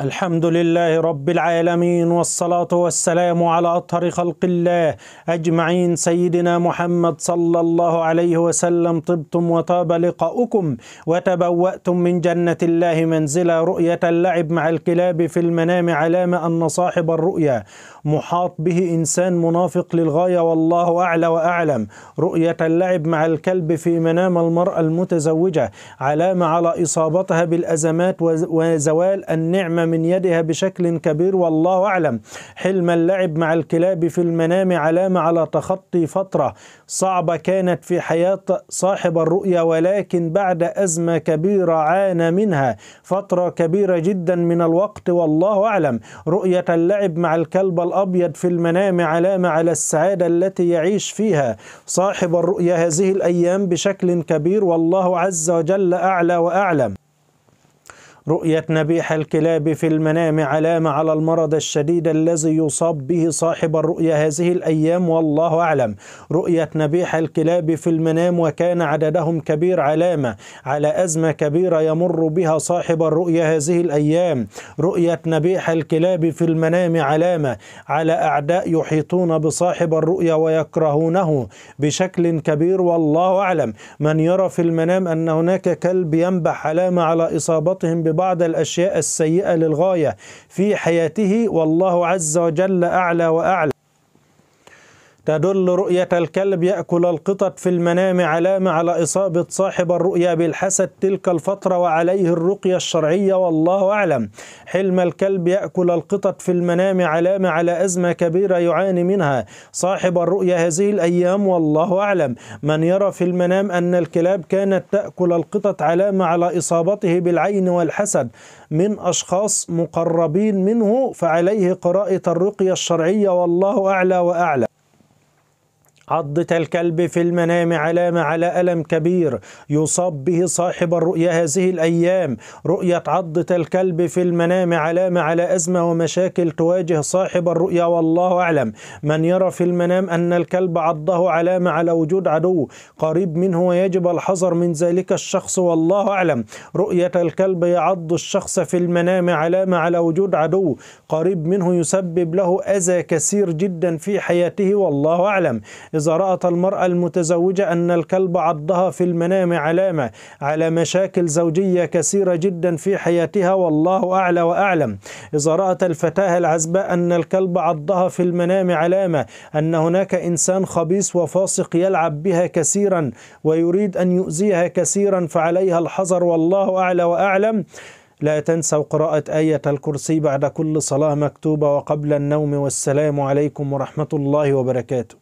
الحمد لله رب العالمين والصلاة والسلام على أطهر خلق الله أجمعين سيدنا محمد صلى الله عليه وسلم طبتم وطاب لقاؤكم وتبوأتم من جنة الله منزلا رؤية اللعب مع الكلاب في المنام علامة أن صاحب الرؤيا محاط به إنسان منافق للغاية والله أعلى وأعلم رؤية اللعب مع الكلب في منام المرأة المتزوجة علامة على إصابتها بالأزمات وزوال النعمة من يدها بشكل كبير والله أعلم حلم اللعب مع الكلاب في المنام علامة على تخطي فترة صعبة كانت في حياة صاحب الرؤية ولكن بعد أزمة كبيرة عانى منها فترة كبيرة جدا من الوقت والله أعلم رؤية اللعب مع الكلب الأبيض في المنام علامة على السعادة التي يعيش فيها صاحب الرؤية هذه الأيام بشكل كبير والله عز وجل أعلى وأعلم رؤية نبيح الكلاب في المنام علامة على المرض الشديد الذي يصاب به صاحب الرؤية هذه الأيام والله أعلم رؤية نبيح الكلاب في المنام وكان عددهم كبير علامة على أزمة كبيرة يمر بها صاحب الرؤية هذه الأيام رؤية نبيح الكلاب في المنام علامة على أعداء يحيطون بصاحب الرؤية ويكرهونه بشكل كبير والله أعلم من يرى في المنام أن هناك كلب ينبح علامة على إصابتهم ببعض الأشياء السيئة للغاية في حياته والله عز وجل أعلى وأعلى تدل رؤية الكلب يأكل القطط في المنام علامة على إصابة صاحب الرؤية بالحسد تلك الفترة وعليه الرقية الشرعية والله أعلم حلم الكلب يأكل القطط في المنام علامة على أزمة كبيرة يعاني منها صاحب الرؤية هذه الأيام والله أعلم من يرى في المنام أن الكلاب كانت تأكل القطط علامة على إصابته بالعين والحسد من أشخاص مقربين منه فعليه قراءة الرقية الشرعية والله أعلى وأعلى عضة الكلب في المنام علامة على ألم كبير يصاب به صاحب الرؤيا هذه الأيام رؤية عضة الكلب في المنام علامة على أزمة ومشاكل تواجه صاحب الرؤيا والله أعلم من يرى في المنام أن الكلب عضه علامة على وجود عدو قريب منه ويجب الحذر من ذلك الشخص والله أعلم رؤية الكلب يعض الشخص في المنام علامة على وجود عدو قريب منه يسبب له أذى كثير جدا في حياته والله أعلم إذا رأت المرأة المتزوجة أن الكلب عضها في المنام علامة على مشاكل زوجية كثيرة جدا في حياتها والله أعلى وأعلم إذا رأت الفتاة العزباء أن الكلب عضها في المنام علامة أن هناك إنسان خبيث وفاسق يلعب بها كثيرا ويريد أن يؤذيها كثيرا فعليها الحذر والله أعلى وأعلم لا تنسوا قراءة آية الكرسي بعد كل صلاة مكتوبة وقبل النوم والسلام عليكم ورحمة الله وبركاته